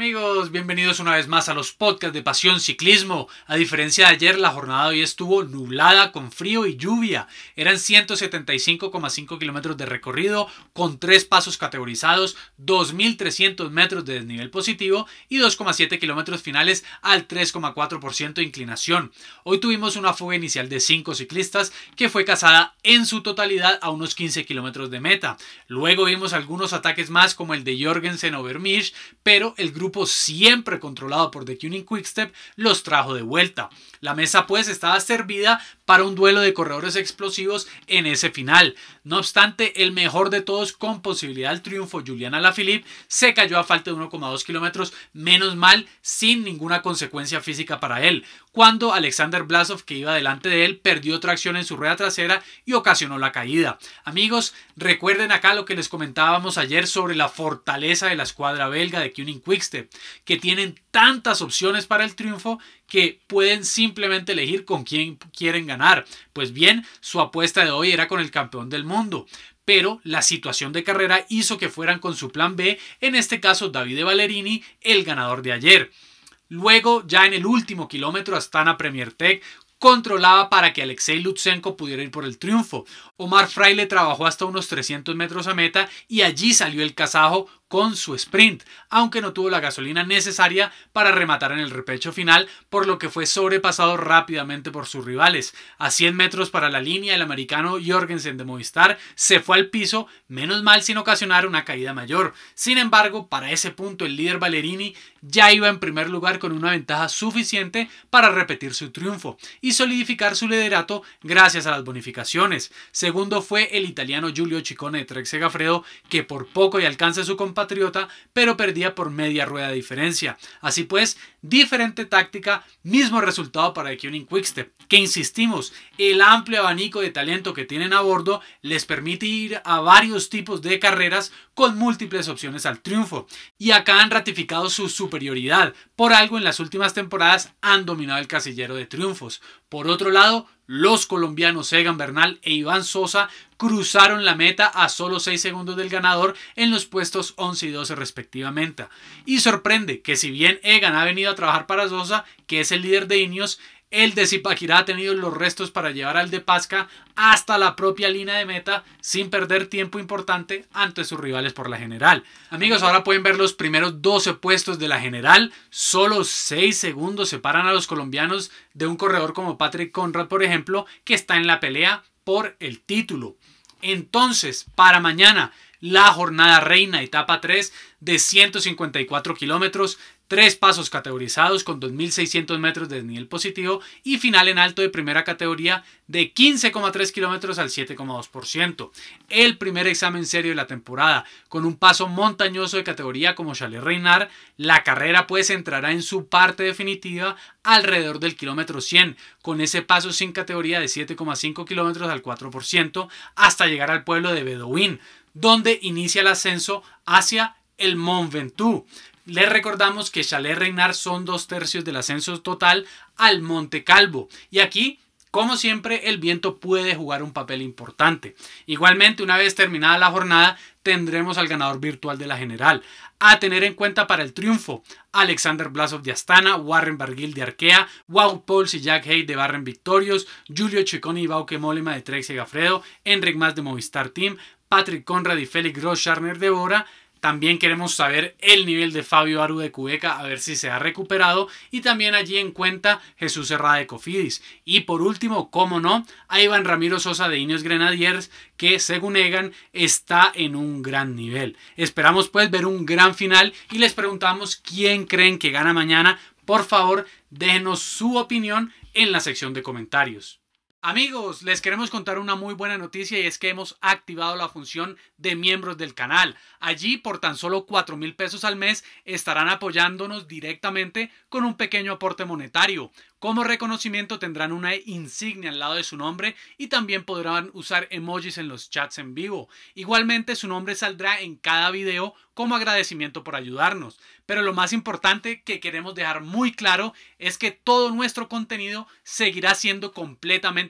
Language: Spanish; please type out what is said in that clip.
amigos? Bienvenidos una vez más a los podcasts de Pasión Ciclismo. A diferencia de ayer, la jornada de hoy estuvo nublada con frío y lluvia. Eran 175,5 kilómetros de recorrido con tres pasos categorizados, 2.300 metros de desnivel positivo y 2,7 kilómetros finales al 3,4% de inclinación. Hoy tuvimos una fuga inicial de 5 ciclistas que fue cazada en su totalidad a unos 15 kilómetros de meta. Luego vimos algunos ataques más como el de Jorgensen Overmisch, pero el grupo siempre controlado por The Quick Quickstep los trajo de vuelta. La mesa pues estaba servida para un duelo de corredores explosivos en ese final. No obstante, el mejor de todos con posibilidad del triunfo, Julian Alaphilippe, se cayó a falta de 1,2 kilómetros, menos mal, sin ninguna consecuencia física para él, cuando Alexander Blasov, que iba delante de él, perdió tracción en su rueda trasera y ocasionó la caída. Amigos, recuerden acá lo que les comentábamos ayer sobre la fortaleza de la escuadra belga de Kuning Quickstep, que tienen tantas opciones para el triunfo que pueden simplemente elegir con quién quieren ganar. Pues bien, su apuesta de hoy era con el campeón del mundo, pero la situación de carrera hizo que fueran con su plan B, en este caso David Valerini, el ganador de ayer. Luego, ya en el último kilómetro, Astana Premier Tech controlaba para que Alexei Lutsenko pudiera ir por el triunfo. Omar Fraile trabajó hasta unos 300 metros a meta y allí salió el kazajo con su sprint, aunque no tuvo la gasolina necesaria para rematar en el repecho final, por lo que fue sobrepasado rápidamente por sus rivales. A 100 metros para la línea, el americano Jorgensen de Movistar se fue al piso, menos mal sin ocasionar una caída mayor. Sin embargo, para ese punto el líder Valerini ya iba en primer lugar con una ventaja suficiente para repetir su triunfo y solidificar su liderato gracias a las bonificaciones. Segundo fue el italiano Giulio Ciccone de Trek Segafredo, que por poco y alcanza su compañero Patriota, pero perdía por media rueda de diferencia. Así pues, diferente táctica, mismo resultado para Kuning Quickstep, que insistimos, el amplio abanico de talento que tienen a bordo les permite ir a varios tipos de carreras con múltiples opciones al triunfo. Y acá han ratificado su superioridad, por algo en las últimas temporadas han dominado el casillero de triunfos. Por otro lado, los colombianos Egan Bernal e Iván Sosa cruzaron la meta a solo 6 segundos del ganador en los puestos 11 y 12 respectivamente. Y sorprende que si bien Egan ha venido a trabajar para Sosa, que es el líder de Ineos, el de Zipaquirá ha tenido los restos para llevar al de Pasca hasta la propia línea de meta sin perder tiempo importante ante sus rivales por la general. Amigos, ahora pueden ver los primeros 12 puestos de la general. Solo 6 segundos separan a los colombianos de un corredor como Patrick Conrad, por ejemplo, que está en la pelea por el título. Entonces, para mañana, la jornada reina, etapa 3 de 154 kilómetros, tres pasos categorizados con 2.600 metros de desnivel positivo y final en alto de primera categoría de 15,3 kilómetros al 7,2%. El primer examen serio de la temporada con un paso montañoso de categoría como Chalet Reinar, la carrera pues entrará en su parte definitiva alrededor del kilómetro 100 con ese paso sin categoría de 7,5 kilómetros al 4% hasta llegar al pueblo de Bedouin donde inicia el ascenso hacia el Mont Ventoux. Les recordamos que Chalet Reinar son dos tercios del ascenso total al Monte Calvo. Y aquí como siempre, el viento puede jugar un papel importante. Igualmente, una vez terminada la jornada, tendremos al ganador virtual de la general. A tener en cuenta para el triunfo, Alexander Blasov de Astana, Warren Barguil de Arkea, Wout Pauls y Jack Hay de Barren Victorios, Julio Ciccone y Bauke Molema de Trex y Gafredo, Enric Mas de Movistar Team, Patrick Conrad y Felix Gross de Bora, también queremos saber el nivel de Fabio Aru de Cubeca, a ver si se ha recuperado. Y también allí en cuenta Jesús Herrada de Cofidis. Y por último, como no, a Iván Ramiro Sosa de Ineos Grenadiers, que según Egan está en un gran nivel. Esperamos pues ver un gran final y les preguntamos quién creen que gana mañana. Por favor, déjenos su opinión en la sección de comentarios. Amigos, les queremos contar una muy buena noticia y es que hemos activado la función de miembros del canal. Allí por tan solo 4 mil pesos al mes estarán apoyándonos directamente con un pequeño aporte monetario. Como reconocimiento tendrán una insignia al lado de su nombre y también podrán usar emojis en los chats en vivo. Igualmente su nombre saldrá en cada video como agradecimiento por ayudarnos. Pero lo más importante que queremos dejar muy claro es que todo nuestro contenido seguirá siendo completamente